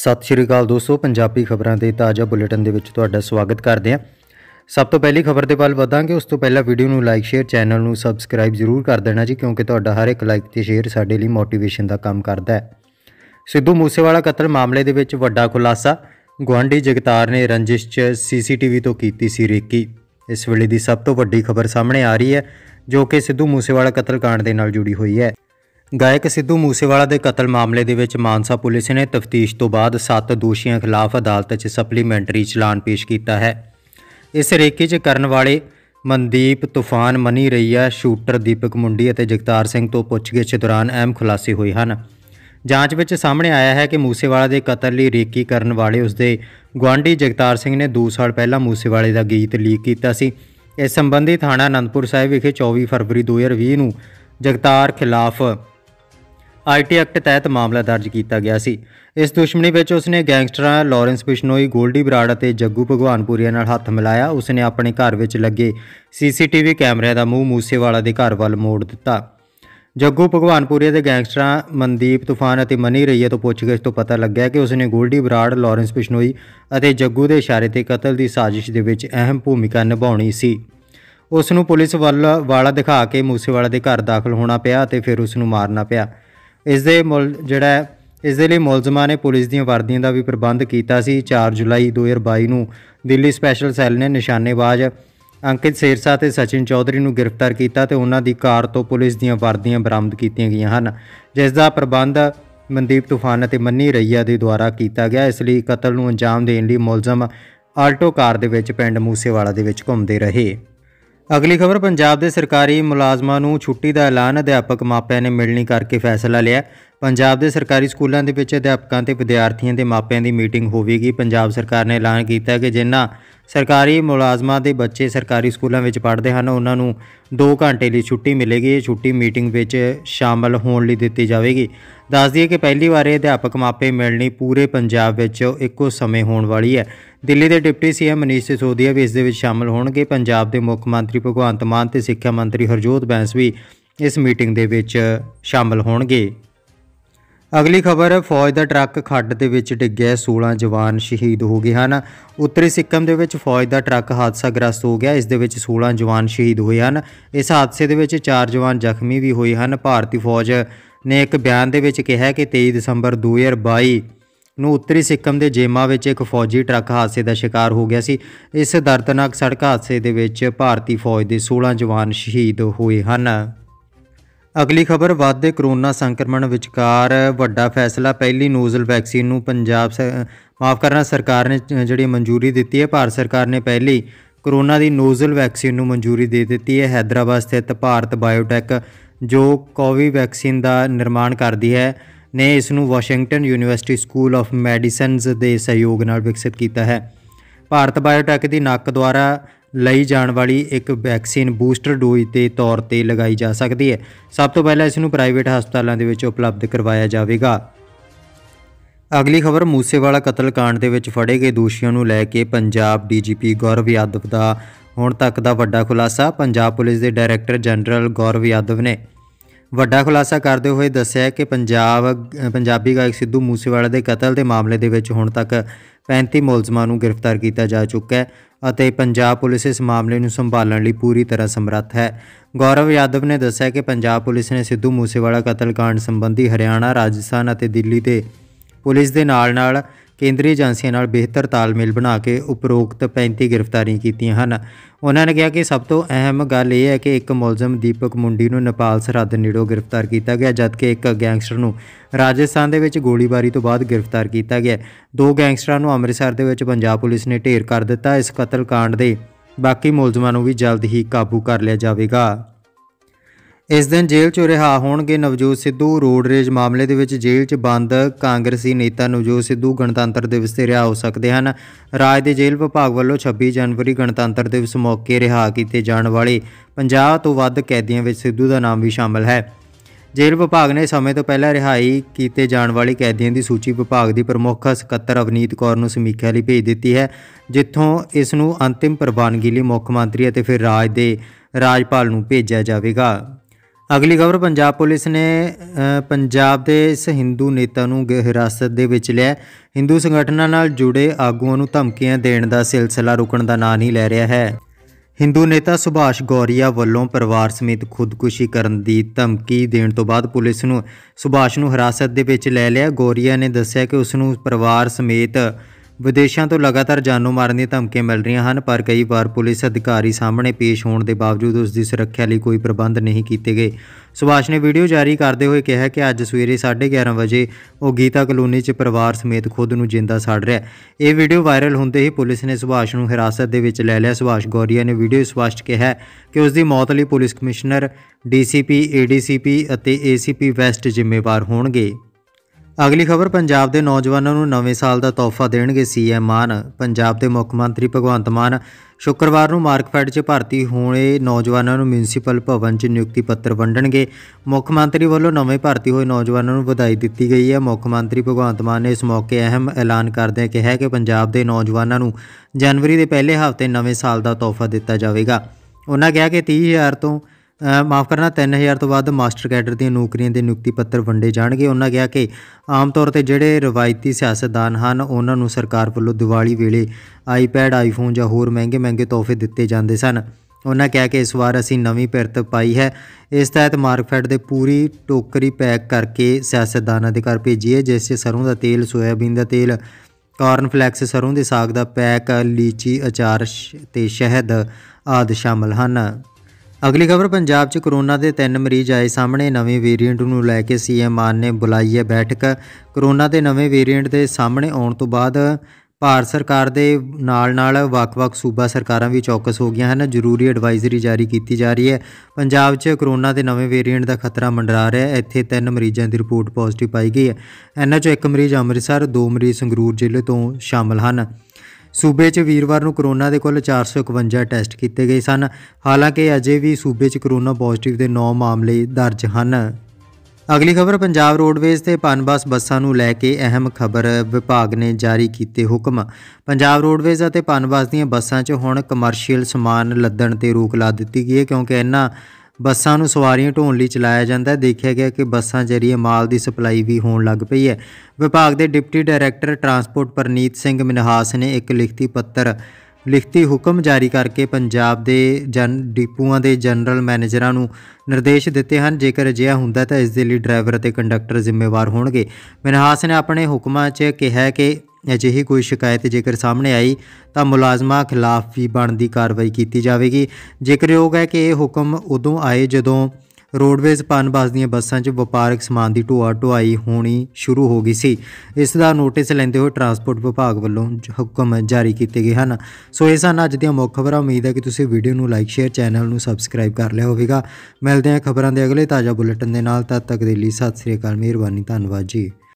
ਸਤਿ ਸ਼੍ਰੀ ਅਕਾਲ ਦੋਸਤੋ ਪੰਜਾਬੀ ਖਬਰਾਂ ਦੇ ਤਾਜ਼ਾ ਬੁਲੇਟਿਨ ਦੇ ਵਿੱਚ ਤੁਹਾਡਾ ਸਵਾਗਤ ਕਰਦੇ ਹਾਂ ਸਭ ਤੋਂ ਪਹਿਲੀ ਖਬਰ ਦੇ ਪਾਲ ਵਧਾਂਗੇ ਉਸ ਤੋਂ ਪਹਿਲਾਂ ਵੀਡੀਓ ਨੂੰ ਲਾਈਕ ਸ਼ੇਅਰ ਚੈਨਲ ਨੂੰ ਸਬਸਕ੍ਰਾਈਬ ਜ਼ਰੂਰ ਕਰ ਦੇਣਾ ਜੀ ਕਿਉਂਕਿ ਤੁਹਾਡਾ ਹਰ ਇੱਕ ਲਾਈਕ ਤੇ ਸ਼ੇਅਰ ਸਾਡੇ ਲਈ ਮੋਟੀਵੇਸ਼ਨ ਦਾ ਕੰਮ ਕਰਦਾ ਹੈ ਸਿੱਧੂ ਮੂਸੇਵਾਲਾ ਕਤਲ ਮਾਮਲੇ ਦੇ ਵਿੱਚ ਵੱਡਾ ਖੁਲਾਸਾ ਗਵਾਂਢੀ ਜਗਤਾਰ ਨੇ ਰੰਜਿਸ਼ 'ਚ ਸੀਸੀਟੀਵੀ ਤੋਂ ਕੀਤੀ ਸੀ ਰੇਕੀ ਇਸ ਵੇਲੇ ਦੀ ਸਭ ਤੋਂ ਵੱਡੀ ਖਬਰ ਸਾਹਮਣੇ ਆ ਰਹੀ ਹੈ ਜੋ ਕਿ ਸਿੱਧੂ ਮੂਸੇਵਾਲਾ ਕਤਲ ਕਾਂਡ ਦੇ ਨਾਲ ਜੁੜੀ ਹੋਈ ਹੈ ਗਾਇਕ ਸਿੱਧੂ ਮੂਸੇਵਾਲਾ ਦੇ ਕਤਲ ਮਾਮਲੇ ਦੇ ਵਿੱਚ ਮਾਨਸਾ ਪੁਲਿਸ ਨੇ ਤਫਤੀਸ਼ ਤੋਂ ਬਾਅਦ 7 ਦੋਸ਼ੀਆਂ ਖਿਲਾਫ ਅਦਾਲਤ 'ਚ ਸਪਲੀਮੈਂਟਰੀ ਚਲਾਨ ਪੇਸ਼ ਕੀਤਾ ਹੈ ਇਸ ਰੇਕੇ 'ਚ ਕਰਨ ਵਾਲੇ ਮਨਦੀਪ ਤੂਫਾਨ ਮਨੀ ਰਈਆ ਸ਼ੂਟਰ ਦੀਪਕ ਮੁੰਡੀ ਅਤੇ ਜਗਤਾਰ ਸਿੰਘ ਤੋਂ ਪੁੱਛਗਿੱਛ ਦੌਰਾਨ ਅਹਿਮ ਖੁਲਾਸੇ ਹੋਏ ਹਨ ਜਾਂਚ ਵਿੱਚ ਸਾਹਮਣੇ ਆਇਆ ਹੈ ਕਿ ਮੂਸੇਵਾਲਾ ਦੇ ਕਤਲ ਲਈ ਰੇਕੀ ਕਰਨ ਵਾਲੇ ਉਸਦੇ ਗਵਾਂਢੀ ਜਗਤਾਰ ਸਿੰਘ ਨੇ 2 ਸਾਲ ਪਹਿਲਾਂ ਮੂਸੇਵਾਲੇ ਦਾ ਗੀਤ ਲੀਕ ਕੀਤਾ ਸੀ ਇਸ ਸੰਬੰਧੀ ਥਾਣਾ ਅਨੰਦਪੁਰ ਸਾਹਿਬ ਵਿਖੇ 24 ਫਰਵਰੀ 2020 ਨੂੰ ਜਗਤਾਰ ਖਿਲਾਫ ਆਈਟੀ ਐਕਟ ਤਹਿਤ ਮਾਮਲਾ ਦਰਜ ਕੀਤਾ ਗਿਆ ਸੀ ਇਸ ਦੁਸ਼ਮਣੀ ਵਿੱਚ ਉਸਨੇ ਗੈਂਗਸਟਰਾਂ ਲਾਰੈਂਸ ਬਿਸ਼ਨੋਈ ਗੋਲਡੀ ਬਰਾੜ ਅਤੇ ਜੱਗੂ ਭਗਵਾਨਪੁਰੀਆ ਨਾਲ ਹੱਥ ਮਿਲਾਇਆ ਉਸਨੇ ਆਪਣੇ ਘਰ ਵਿੱਚ ਲੱਗੇ ਸੀਸੀਟੀਵੀ ਕੈਮਰਿਆਂ ਦਾ ਮੂੰਹ ਮੂਸੇਵਾਲਾ ਦੇ ਘਰ ਵੱਲ ਮੋੜ ਦਿੱਤਾ ਜੱਗੂ ਭਗਵਾਨਪੁਰੀਆ ਦੇ ਗੈਂਗਸਟਰਾਂ ਮਨਦੀਪ ਤੂਫਾਨ ਅਤੇ ਮਨੀ ਰਈਏ ਤੋਂ ਪੁੱਛਗਿੱਛ ਤੋਂ ਪਤਾ ਲੱਗਿਆ ਕਿ ਉਸਨੇ ਗੋਲਡੀ ਬਰਾੜ ਲਾਰੈਂਸ ਬਿਸ਼ਨੋਈ ਅਤੇ ਜੱਗੂ ਦੇ ਇਸ਼ਾਰੇ ਤੇ ਕਤਲ ਦੀ ਸਾਜ਼ਿਸ਼ ਦੇ ਵਿੱਚ ਅਹਿਮ ਭੂਮਿਕਾ ਨਿਭਾਉਣੀ ਸੀ ਉਸ ਨੂੰ ਪੁਲਿਸ ਵੱਲ ਵਾਲਾ ਦਿਖਾ ਕੇ ਮੂਸੇਵਾਲਾ ਦੇ ਘਰ ਦਾਖਲ ਹੋਣਾ ਪਿਆ ਅਤੇ ਫਿਰ ਉਸ ਨੂੰ ਮਾਰਨਾ ਪਿਆ ਇਸ ਦੇ ਮੁੱਲ ਜਿਹੜਾ ਇਸ ਦੇ ਲਈ ਮੁਲਜ਼ਮਾਂ ਨੇ ਪੁਲਿਸ ਦੀਆਂ ਵਰਦੀਆਂ ਦਾ ਵੀ ਪ੍ਰਬੰਧ ਕੀਤਾ ਸੀ 4 ਜੁਲਾਈ 2022 ਨੂੰ ਦਿੱਲੀ ਸਪੈਸ਼ਲ ਸੈੱਲ ਨੇ ਨਿਸ਼ਾਨੇਬਾਜ਼ ਅੰਕਿਤ ਸੇਰਸਾ ਤੇ ਸਚਿਨ ਚੌਧਰੀ ਨੂੰ ਗ੍ਰਿਫਤਾਰ ਕੀਤਾ ਤੇ ਉਹਨਾਂ ਦੀ ਕਾਰ ਤੋਂ ਪੁਲਿਸ ਦੀਆਂ ਵਰਦੀਆਂ ਬਰਾਮਦ ਕੀਤੀਆਂ ਗਈਆਂ ਹਨ ਜਿਸ ਦਾ ਪ੍ਰਬੰਧ ਮਨਦੀਪ ਤੂਫਾਨ ਅਤੇ ਮੰਨੀ ਰਈਆ ਦੇ ਦੁਆਰਾ ਕੀਤਾ ਗਿਆ ਇਸ ਲਈ ਕਤਲ ਨੂੰ ਅੰਜਾਮ ਦੇਣ ਲਈ ਮੁਲਜ਼ਮ ਆਲਟੋ ਕਾਰ ਦੇ ਵਿੱਚ ਪਿੰਡ ਮੂਸੇਵਾਲਾ ਦੇ ਵਿੱਚ ਘੁੰਮਦੇ ਰਹੇ ਅਗਲੀ ਖਬਰ ਪੰਜਾਬ ਦੇ ਸਰਕਾਰੀ ਮੁਲਾਜ਼ਮਾਂ ਨੂੰ ਛੁੱਟੀ ਦਾ ਐਲਾਨ ਅਧਿਆਪਕ ਮਾਪਿਆਂ ਨੇ ਮਿਲਣੀ ਕਰਕੇ ਫੈਸਲਾ ਲਿਆ ਪੰਜਾਬ ਦੇ ਸਰਕਾਰੀ ਸਕੂਲਾਂ ਦੇ ਵਿੱਚ ਅਧਿਆਪਕਾਂ ਤੇ ਵਿਦਿਆਰਥੀਆਂ ਦੇ ਮਾਪਿਆਂ ਦੀ ਮੀਟਿੰਗ ਹੋਵੇਗੀ ਪੰਜਾਬ ਸਰਕਾਰ ਨੇ ਐਲਾਨ ਕੀਤਾ ਹੈ ਕਿ ਜਿਨ੍ਹਾਂ ਸਰਕਾਰੀ ਮੁਲਾਜ਼ਮਾਂ ਦੇ ਬੱਚੇ ਸਰਕਾਰੀ ਸਕੂਲਾਂ ਵਿੱਚ ਪੜ੍ਹਦੇ ਹਨ ਉਹਨਾਂ ਨੂੰ 2 ਘੰਟੇ ਲਈ ਛੁੱਟੀ ਮਿਲੇਗੀ ਇਹ ਛੁੱਟੀ ਮੀਟਿੰਗ ਵਿੱਚ ਸ਼ਾਮਲ ਹੋਣ ਲਈ ਦਿੱਤੀ ਜਾਵੇਗੀ ਦੱਸ ਦਈਏ ਕਿ ਪਹਿਲੀ ਵਾਰ ਇਹ ਅਧਿਆਪਕ ਮਾਪੇ ਮਿਲਣੀ ਪੂਰੇ ਪੰਜਾਬ ਵਿੱਚ ਇੱਕੋ ਸਮੇਂ ਹੋਣ ਵਾਲੀ ਹੈ ਦਿੱਲੀ ਦੇ ਡਿਪਟੀ ਸੀਐਮ ਮਨੀਸ਼ ਸਿਸੋਦੀਆ ਵੀ ਇਸ ਦੇ ਵਿੱਚ ਸ਼ਾਮਲ ਹੋਣਗੇ ਪੰਜਾਬ ਦੇ ਮੁੱਖ ਮੰਤਰੀ ਭਗਵੰਤ ਮਾਨ ਤੇ ਸਿੱਖਿਆ ਮੰਤਰੀ ਹਰਜੋਤ ਬੈਂਸ ਵੀ ਇਸ ਮੀਟਿੰਗ ਦੇ ਵਿੱਚ ਸ਼ਾਮਲ ਹੋਣਗੇ ਅਗਲੀ ਖਬਰ ਫੌਜ ਦਾ ਟਰੱਕ ਖੱਡ ਦੇ ਵਿੱਚ ਡਿੱਗ ਗਿਆ 16 ਜਵਾਨ ਸ਼ਹੀਦ ਹੋ ਗਏ ਹਨ ਉੱਤਰੀ ਸਿੱਕਮ ਦੇ ਵਿੱਚ ਫੌਜ ਦਾ ਟਰੱਕ ਹਾਦਸਾਗ੍ਰਸਤ ਹੋ ਗਿਆ ਇਸ ਦੇ ਵਿੱਚ 16 ਜਵਾਨ ਸ਼ਹੀਦ ਹੋਏ ਹਨ ਇਸ ਹਾਦਸੇ ਦੇ ਵਿੱਚ 4 ਜਵਾਨ ਜ਼ਖਮੀ ਵੀ ਹੋਏ ਹਨ ਭਾਰਤੀ ਫੌਜ ਨੇ ਇੱਕ ਬਿਆਨ ਦੇ ਵਿੱਚ ਕਿਹਾ ਕਿ 23 ਦਸੰਬਰ 2022 ਨੂੰ ਉੱਤਰੀ ਸਿੱਕਮ ਦੇ ਜੇਮਾ ਵਿੱਚ ਇੱਕ ਫੌਜੀ ਟਰੱਕ ਹਾਦਸੇ ਦਾ ਸ਼ਿਕਾਰ ਹੋ ਗਿਆ ਸੀ ਇਸ ਦਰਦਨਾਕ ਸੜਕ ਹਾਦਸੇ ਦੇ ਵਿੱਚ ਭਾਰਤੀ ਫੌਜ ਦੇ 16 ਜਵਾਨ ਸ਼ਹੀਦ ਹੋਏ ਹਨ ਅਗਲੀ ਖਬਰ ਵਾਧੇ ਕਰੋਨਾ ਸੰਕਰਮਣ ਵਿਚਕਾਰ ਵੱਡਾ ਫੈਸਲਾ ਪਹਿਲੀ ਨੋਜ਼ਲ ਵੈਕਸੀਨ ਨੂੰ ਪੰਜਾਬ ਮਾਫ ਕਰਨਾ ਸਰਕਾਰ ਨੇ ਜਿਹੜੀ ਮਨਜ਼ੂਰੀ ਦਿੱਤੀ ਹੈ ਭਾਰਤ ਸਰਕਾਰ ਨੇ ਪਹਿਲੀ ਕਰੋਨਾ ਦੀ ਨੋਜ਼ਲ ਵੈਕਸੀਨ ਨੂੰ ਮਨਜ਼ੂਰੀ ਦੇ ਦਿੱਤੀ ਹੈ ਹైదరాబాద్ ਸਥਿਤ ਭਾਰਤ ਬਾਇਓਟੈਕ ਜੋ ਕੋਵੀ ਵੈਕਸੀਨ ਦਾ ਨਿਰਮਾਣ ਕਰਦੀ ਹੈ ਨੇ ਇਸ ਨੂੰ Washington University School of medicines ਦੇ ਸਹਿਯੋਗ ਨਾਲ ਵਿਕਸਿਤ ਕੀਤਾ ਹੈ ਭਾਰਤ ਬਾਇਓਟੈਕ ਦੀ ਨੱਕ ਦੁਆਰਾ ਲਈ ਜਾਣ ਵਾਲੀ ਇੱਕ ਵੈਕਸੀਨ ਬੂਸਟਰ ਡੋਜ਼ ਦੇ ਤੌਰ ਤੇ ਲਗਾਈ ਜਾ ਸਕਦੀ ਹੈ ਸਭ ਤੋਂ ਪਹਿਲਾਂ ਇਸ ਨੂੰ ਪ੍ਰਾਈਵੇਟ ਹਸਪਤਾਲਾਂ ਦੇ ਵਿੱਚ ਉਪਲਬਧ ਕਰਵਾਇਆ ਜਾਵੇਗਾ ਅਗਲੀ ਖਬਰ ਮੂਸੇਵਾਲਾ ਕਤਲकांड ਦੇ ਵਿੱਚ ਫੜੇ ਗਏ ਦੋਸ਼ੀਆਂ ਨੂੰ ਲੈ ਕੇ ਪੰਜਾਬ ਡੀਜੀਪੀ ਗੌਰਵ ਯਾਦਵ ਦਾ ਹੁਣ ਤੱਕ ਦਾ ਵੱਡਾ ਖੁਲਾਸਾ ਪੰਜਾਬ ਪੁਲਿਸ ਦੇ ਡਾਇਰੈਕਟਰ ਜਨਰਲ ਗੌਰਵ ਯਾਦਵ ਨੇ ਵੱਡਾ ਖੁਲਾਸਾ ਕਰਦੇ ਹੋਏ ਦੱਸਿਆ ਕਿ ਪੰਜਾਬ ਪੰਜਾਬੀ ਗਾਇਕ ਸਿੱਧੂ ਮੂਸੇਵਾਲਾ ਦੇ ਕਤਲ ਦੇ ਮਾਮਲੇ ਦੇ ਵਿੱਚ ਹੁਣ ਤੱਕ 35 ਮੁਲਜ਼ਮਾਂ ਨੂੰ ਗ੍ਰਿਫਤਾਰ ਕੀਤਾ ਜਾ ਚੁੱਕਾ ਹੈ ਅਤੇ ਪੰਜਾਬ ਪੁਲਿਸ ਇਸ ਮਾਮਲੇ ਨੂੰ ਸੰਭਾਲਣ ਲਈ ਪੂਰੀ ਤਰ੍ਹਾਂ ਸਮਰੱਥ ਹੈ ਗੌਰਵ ਯਾਦਵ ਨੇ ਦੱਸਿਆ ਕਿ ਪੰਜਾਬ ਪੁਲਿਸ ਨੇ ਸਿੱਧੂ ਮੂਸੇਵਾਲਾ ਕਤਲकांड ਸੰਬੰਧੀ ਹਰਿਆਣਾ ਰਾਜਸਥਾਨ ਅਤੇ ਦਿੱਲੀ ਦੇ ਪੁਲਿਸ ਦੇ ਨਾਲ-ਨਾਲ ਕੇਂਦਰੀ ਏਜੰਸੀਆਂ ਨਾਲ ਬਿਹਤਰ ਤਾਲਮੇਲ ਬਣਾ ਕੇ ਉਪਰੋਕਤ 35 ਗ੍ਰਿਫਤਾਰੀਆਂ ਕੀਤੀਆਂ ਹਨ ਉਹਨਾਂ ਨੇ ਕਿਹਾ ਕਿ ਸਭ ਤੋਂ ਅਹਿਮ ਗੱਲ ਇਹ ਹੈ ਕਿ ਇੱਕ ਮੁਲਜ਼ਮ ਦੀਪਕ ਮੁੰਡੀ ਨੂੰ ਨੇਪਾਲ ਸਰਹੱਦ ਨੇੜੋਂ ਗ੍ਰਿਫਤਾਰ ਕੀਤਾ ਗਿਆ ਜਦਕਿ ਇੱਕ ਗੈਂਗਸਟਰ ਨੂੰ ਰਾਜਸਥਾਨ ਦੇ ਵਿੱਚ ਗੋਲੀਬਾਰੀ ਤੋਂ ਬਾਅਦ ਗ੍ਰਿਫਤਾਰ ਕੀਤਾ ਗਿਆ ਦੋ ਗੈਂਗਸਟਰਾਂ ਨੂੰ ਅੰਮ੍ਰਿਤਸਰ ਦੇ ਵਿੱਚ ਪੰਜਾਬ ਪੁਲਿਸ ਨੇ ਢੇਰ ਕਰ ਦਿੱਤਾ ਇਸ ਕਤਲकांड ਦੇ ਬਾਕੀ ਮੁਲਜ਼ਮਾਂ ਨੂੰ ਵੀ ਜਲਦ ਹੀ ਕਾਬੂ ਕਰ ਲਿਆ ਜਾਵੇਗਾ ਇਸ ਦਿਨ ਜੇਲ੍ਹ ਚੋਂ ਰਿਹਾ ਹੋਣਗੇ ਨਵਜੋਤ ਸਿੱਧੂ ਰੋਡ ਰੇਜ ਮਾਮਲੇ ਦੇ ਵਿੱਚ ਜੇਲ੍ਹ 'ਚ ਬੰਦ ਕਾਂਗਰਸੀ ਨੇਤਾ ਨਵਜੋਤ ਸਿੱਧੂ ਗਣਤੰਤਰ ਦਿਵਸ ਤੇ ਰਿਹਾ ਹੋ ਸਕਦੇ ਹਨ ਰਾਜ ਦੇ ਜੇਲ੍ਹ ਵਿਭਾਗ ਵੱਲੋਂ 26 ਜਨਵਰੀ ਗਣਤੰਤਰ ਦਿਵਸ ਮੌਕੇ ਰਿਹਾ ਕੀਤੇ ਜਾਣ ਵਾਲੇ 50 ਤੋਂ ਵੱਧ ਕੈਦੀਆਂ ਵਿੱਚ ਸਿੱਧੂ ਦਾ ਨਾਮ ਵੀ ਸ਼ਾਮਲ ਹੈ ਜੇਲ੍ਹ ਵਿਭਾਗ ਨੇ ਸਮੇਂ ਤੋਂ ਪਹਿਲਾਂ ਰਿਹਾਈ ਕੀਤੇ ਜਾਣ ਵਾਲੇ ਕੈਦੀਆਂ ਦੀ ਸੂਚੀ ਵਿਭਾਗ ਦੀ ਪ੍ਰਮੁੱਖ ਸਕੱਤਰ ਅਵਨੀਤ ਕੌਰ ਨੂੰ ਸਮੀਖਿਆ ਲਈ ਭੇਜ ਦਿੱਤੀ ਹੈ ਜਿੱਥੋਂ ਇਸ ਨੂੰ ਅੰਤਿਮ ਪ੍ਰਵਾਨਗੀ ਲਈ ਮੁੱਖ ਮੰਤਰੀ ਅਤੇ ਫਿਰ ਰਾਜ ਦੇ ਰਾਜਪਾਲ ਨੂੰ ਭੇਜਿਆ ਜਾਵੇਗਾ ਅਗਲੀ ਖਬਰ ਪੰਜਾਬ ਪੁਲਿਸ ਨੇ ਪੰਜਾਬ ਦੇ ਇਸ ਹਿੰਦੂ ਨੇਤਾ ਨੂੰ ਹਿਰਾਸਤ ਦੇ ਵਿੱਚ ਲਿਆ ਹਿੰਦੂ ਸੰਗਠਨਾਂ ਨਾਲ ਜੁੜੇ ਆਗੂਆਂ ਨੂੰ ਧਮਕੀਆਂ ਦੇਣ ਦਾ ਸਿਲਸਿਲਾ ਰੁਕਣ ਦਾ ਨਾਂ ਨਹੀਂ ਲੈ ਰਿਹਾ ਹੈ ਹਿੰਦੂ ਨੇਤਾ ਸੁਭਾਸ਼ ਗੌਰੀਆ ਵੱਲੋਂ ਪਰਿਵਾਰ ਸਮੇਤ ਖੁਦਕੁਸ਼ੀ ਕਰਨ ਦੀ ਧਮਕੀ ਦੇਣ ਤੋਂ ਬਾਅਦ ਪੁਲਿਸ ਨੂੰ ਸੁਭਾਸ਼ ਨੂੰ ਹਿਰਾਸਤ ਦੇ ਵਿੱਚ ਲੈ ਲਿਆ ਗੌਰੀਆ ਨੇ ਦੱਸਿਆ ਕਿ ਉਸ ਨੂੰ ਪਰਿਵਾਰ ਸਮੇਤ ਵਿਦੇਸ਼ਾਂ ਤੋਂ ਲਗਾਤਾਰ ਜਾਨੋਂ ਮਾਰਨ ਦੀਆਂ ਧਮਕੀਆਂ ਮਿਲ ਰਹੀਆਂ ਹਨ ਪਰ ਕਈ ਵਾਰ ਪੁਲਿਸ ਅਧਿਕਾਰੀ ਸਾਹਮਣੇ ਪੇਸ਼ ਹੋਣ ਦੇ ਬਾਵਜੂਦ ਉਸ ਦੀ ਸੁਰੱਖਿਆ ਲਈ ਕੋਈ ਪ੍ਰਬੰਧ ਨਹੀਂ ਕੀਤੇ ਗਏ ਸੁਭਾਸ਼ ਨੇ ਵੀਡੀਓ ਜਾਰੀ ਕਰਦੇ ਹੋਏ ਕਿਹਾ ਕਿ ਅੱਜ ਸਵੇਰੇ 11:30 ਵਜੇ ਉਹ ਗੀਤਾ ਕਲੋਨੀ 'ਚ ਪਰਿਵਾਰ ਸਮੇਤ ਖੁਦ ਨੂੰ ਜਿੰਦਾ ਸਾੜ ਰਿਹਾ ਇਹ ਵੀਡੀਓ ਵਾਇਰਲ ਹੁੰਦੇ ਹੀ ਪੁਲਿਸ ਨੇ ਸੁਭਾਸ਼ ਨੂੰ ਹਿਰਾਸਤ ਦੇ ਵਿੱਚ ਲੈ ਲਿਆ ਸੁਭਾਸ਼ ਗੌਰੀਆ ਨੇ ਵੀਡੀਓ ਸਪਸ਼ਟ ਕਿਹਾ ਕਿ ਉਸ ਦੀ ਮੌਤ ਲਈ ਪੁਲਿਸ ਕਮਿਸ਼ਨਰ ਡੀਸੀਪੀ ਏਡੀਸੀਪੀ ਅਤੇ ਏਸੀਪੀ ਵੈਸਟ ਜ਼ਿੰਮੇਵਾਰ ਹੋਣਗੇ ਅਗਲੀ ਖਬਰ ਪੰਜਾਬ ਦੇ ਨੌਜਵਾਨਾਂ ਨੂੰ ਨਵੇਂ ਸਾਲ ਦਾ ਤੋਹਫਾ ਦੇਣਗੇ ਸੀਐਮ ਮਾਨ ਪੰਜਾਬ ਦੇ ਮੁੱਖ ਮੰਤਰੀ ਭਗਵੰਤ ਮਾਨ ਸ਼ੁੱਕਰਵਾਰ ਨੂੰ ਮਾਰਕਫੈਡ 'ਚ ਭਰਤੀ ਹੋਣੇ ਨੌਜਵਾਨਾਂ ਨੂੰ ਮਿਊਨਿਸਪਲ ਭਵਨ 'ਚ ਨਿਯੁਕਤੀ ਪੱਤਰ ਵੰਡਣਗੇ ਮੁੱਖ ਮੰਤਰੀ ਵੱਲੋਂ ਨਵੇਂ ਭਰਤੀ ਹੋਏ ਨੌਜਵਾਨਾਂ ਨੂੰ ਵਧਾਈ ਦਿੱਤੀ ਗਈ ਹੈ ਮੁੱਖ ਮੰਤਰੀ ਭਗਵੰਤ ਮਾਨ ਨੇ ਇਸ ਮੌਕੇ ਅਹਿਮ ਐਲਾਨ ਕਿ ਕਿਹਾ ਕਿ ਪੰਜਾਬ ਦੇ ਨੌਜਵਾਨਾਂ ਨੂੰ ਜਨਵਰੀ ਦੇ ਪਹਿਲੇ ਹਫ਼ਤੇ ਨਵੇਂ ਸਾਲ ਦਾ ਤੋਹਫਾ ਦਿੱਤਾ ਜਾਵੇਗਾ ਉਨ੍ਹਾਂ ਕਿਹਾ ਕਿ 30000 ਤੋਂ ਮਾਫ ਕਰਨਾ 3000 ਤੋਂ ਬਾਅਦ ਮਾਸਟਰ ਕੈਡਰ ਦੀਆਂ ਨੌਕਰੀਆਂ ਦੇ ਨਿਯੁਕਤੀ ਪੱਤਰ ਵੰਡੇ ਜਾਣਗੇ ਉਹਨਾਂ ਕਿਹਾ ਕਿ ਆਮ ਤੌਰ ਤੇ ਜਿਹੜੇ ਰਵਾਇਤੀ ਸਿਆਸਤਦਾਨ ਹਨ ਉਹਨਾਂ ਨੂੰ ਸਰਕਾਰ ਵੱਲੋਂ ਦੀਵਾਲੀ ਵੇਲੇ ਆਈਪੈਡ ਆਈਫੋਨ ਜਾਂ ਹੋਰ ਮਹਿੰਗੇ-ਮਹਿੰਗੇ ਤੋਹਫੇ ਦਿੱਤੇ ਜਾਂਦੇ ਸਨ ਉਹਨਾਂ ਕਿਹਾ ਕਿ ਇਸ ਵਾਰ ਅਸੀਂ ਨਵੀਂ ਪਿਰਤ ਪਾਈ ਹੈ ਇਸ ਤਹਿਤ ਮਾਰਕਫੈਟ ਦੇ ਪੂਰੀ ਟੋਕਰੀ ਪੈਕ ਕਰਕੇ ਸਿਆਸਤਦਾਨਾਂ ਦੇ ਘਰ ਭੇਜੀ ਹੈ ਜਿਸ 'ਚ ਸਰੋਂ ਦਾ ਤੇਲ ਸੋਇਆਬੀਨ ਦਾ ਤੇਲ ਕਾਰਨ ਫਲੈਕਸ ਸਰੋਂ ਦੇ ਸਾਗ ਦਾ ਪੈਕ ਲੀਚੀ ਅਚਾਰ ਤੇ ਸ਼ਹਿਦ ਆਦਿ ਸ਼ਾਮਲ ਹਨ ਅਗਲੀ ਖਬਰ ਪੰਜਾਬ 'ਚ ਕਰੋਨਾ ਦੇ 3 ਮਰੀਜ਼ ਆਏ ਸਾਹਮਣੇ ਨਵੇਂ ਵੇਰੀਐਂਟ ਨੂੰ ਲੈ ਕੇ ਸੀਐਮ ਆਨ ਨੇ ਬੁਲਾਈ ਹੈ ਬੈਠਕ ਕਰੋਨਾ ਦੇ ਨਵੇਂ ਵੇਰੀਐਂਟ ਦੇ ਸਾਹਮਣੇ ਆਉਣ ਤੋਂ ਬਾਅਦ ਭਾਰਤ ਸਰਕਾਰ ਦੇ ਨਾਲ-ਨਾਲ ਵੱਖ-ਵੱਖ ਸੂਬਾ ਸਰਕਾਰਾਂ ਵੀ ਚੌਕਸ ਹੋ ਗਈਆਂ ਹਨ ਜ਼ਰੂਰੀ ਐਡਵਾਈਜ਼ਰੀ ਜਾਰੀ ਕੀਤੀ ਜਾ ਰਹੀ ਹੈ ਪੰਜਾਬ 'ਚ ਕਰੋਨਾ ਦੇ ਨਵੇਂ ਵੇਰੀਐਂਟ ਦਾ ਖਤਰਾ ਮੰਡਰਾ ਰਿਹਾ ਹੈ ਇੱਥੇ ਤਿੰਨ ਮਰੀਜ਼ਾਂ ਦੀ ਰਿਪੋਰਟ ਪੋਜ਼ਿਟਿਵ ਪਾਈ ਗਈ ਹੈ ਇਹਨਾਂ 'ਚੋਂ ਇੱਕ ਮਰੀਜ਼ ਅੰਮ੍ਰਿਤਸਰ ਦੋ ਮਰੀਜ਼ ਸੰਗਰੂਰ ਜ਼ਿਲ੍ਹੇ ਤੋਂ ਸ਼ਾਮਲ ਹਨ ਸੂਬੇ 'ਚ ਵੀਰਵਾਰ ਨੂੰ ਕੋਰੋਨਾ ਦੇ ਕੁੱਲ 451 ਟੈਸਟ ਕੀਤੇ ਗਏ ਸਨ ਹਾਲਾਂਕਿ ਅਜੇ ਵੀ ਸੂਬੇ 'ਚ ਕੋਰੋਨਾ ਪੋਜ਼ਿਟਿਵ ਦੇ 9 ਮਾਮਲੇ ਦਰਜ ਹਨ ਅਗਲੀ ਖਬਰ ਪੰਜਾਬ ਰੋਡਵੇਜ਼ ਤੇ ਪਨਬਸ ਬੱਸਾਂ ਨੂੰ ਲੈ ਕੇ ਅਹਿਮ ਖਬਰ ਵਿਭਾਗ ਨੇ ਜਾਰੀ ਕੀਤੇ ਹੁਕਮ ਪੰਜਾਬ ਰੋਡਵੇਜ਼ ਅਤੇ ਪਨਬਸ ਦੀਆਂ ਬੱਸਾਂ 'ਚ ਹੁਣ ਕਮਰਸ਼ੀਅਲ ਸਮਾਨ ਲੱਦਣ ਤੇ ਰੋਕ ਲਾ ਦਿੱਤੀ ਗਈ ਹੈ ਕਿਉਂਕਿ ਇਹਨਾਂ ਬੱਸਾਂ ਨੂੰ ਸਵਾਰੀਆਂ ਢੋਣ ਲਈ ਚਲਾਇਆ ਜਾਂਦਾ ਹੈ ਦੇਖਿਆ ਗਿਆ ਕਿ ਬੱਸਾਂ ਜਰੀਏ ਮਾਲ ਦੀ ਸਪਲਾਈ ਵੀ ਹੋਣ ਲੱਗ ਪਈ ਹੈ ਵਿਭਾਗ ਦੇ deputy director transport Parneet Singh Manhas ਨੇ ਇੱਕ ਲਿਖਤੀ ਪੱਤਰ ਲਿਖਤੀ ਹੁਕਮ ਜਾਰੀ ਕਰਕੇ ਪੰਜਾਬ ਦੇ ਜਨ ਡਿਪੂਆਂ ਦੇ ਜਨਰਲ ਮੈਨੇਜਰਾਂ ਨੂੰ ਨਿਰਦੇਸ਼ ਦਿੱਤੇ ਹਨ ਜੇਕਰ ਅਜਿਹਾ ਹੁੰਦਾ ਤਾਂ ਇਸ ਦੇ ਲਈ ਡਰਾਈਵਰ ਅਤੇ ਕੰਡਕਟਰ ਜ਼ਿੰਮੇਵਾਰ ਹੋਣਗੇ ਮਨਹਾਸ ਨੇ ਆਪਣੇ ਹੁਕਮਾਂ 'ਚ ਕਿਹਾ ਕਿ ਅਜਿਹੀ ਕੋਈ ਸ਼ਿਕਾਇਤ ਜੇਕਰ ਸਾਹਮਣੇ ਆਈ ਤਾਂ ਮੁਲਾਜ਼ਮਾਂ ਖਿਲਾਫ ਵੀ ਬਣਦੀ ਕਾਰਵਾਈ ਕੀਤੀ ਜਾਵੇਗੀ ਜੇਕਰ ਯੋਗ ਹੈ ਕਿ ਇਹ ਹੁਕਮ ਉਦੋਂ ਆਏ ਜਦੋਂ ਰੋਡਵੇਜ਼ ਪਨਬਸ ਦੀਆਂ ਬੱਸਾਂ 'ਚ ਵਪਾਰਕ ਸਮਾਨ ਦੀ ਢੋਆ ਢੁਆਈ ਹੋਣੀ ਸ਼ੁਰੂ ਹੋ ਗਈ ਸੀ ਇਸ ਦਾ ਨੋਟਿਸ ਲੈਂਦੇ ਹੋਏ ਟਰਾਂਸਪੋਰਟ ਵਿਭਾਗ ਵੱਲੋਂ ਹੁਕਮ ਜਾਰੀ ਕੀਤੇ ਗਏ ਹਨ ਸੋ ਇਹ ਸਨ ਅੱਜ ਦੀਆਂ ਮੁੱਖ ਖਬਰਾਂ ਉਮੀਦ ਹੈ ਕਿ ਤੁਸੀਂ ਵੀਡੀਓ ਨੂੰ ਲਾਈਕ ਸ਼ੇਅਰ ਚੈਨਲ ਨੂੰ ਸਬਸਕ੍ਰਾਈਬ ਕਰ ਲਿਆ ਹੋਵੇਗਾ ਮਿਲਦੇ ਹਾਂ ਖਬਰਾਂ ਦੇ ਅਗਲੇ ਤਾਜ਼ਾ ਬੁਲੇਟਿਨ ਦੇ ਨਾਲ ਤਦ ਤੱਕ ਦੇ ਲਈ ਸਤਿ ਸ੍ਰੀ ਅਕਾਲ ਮਿਹਰਬਾਨੀ ਧੰਨਵਾਦ ਜੀ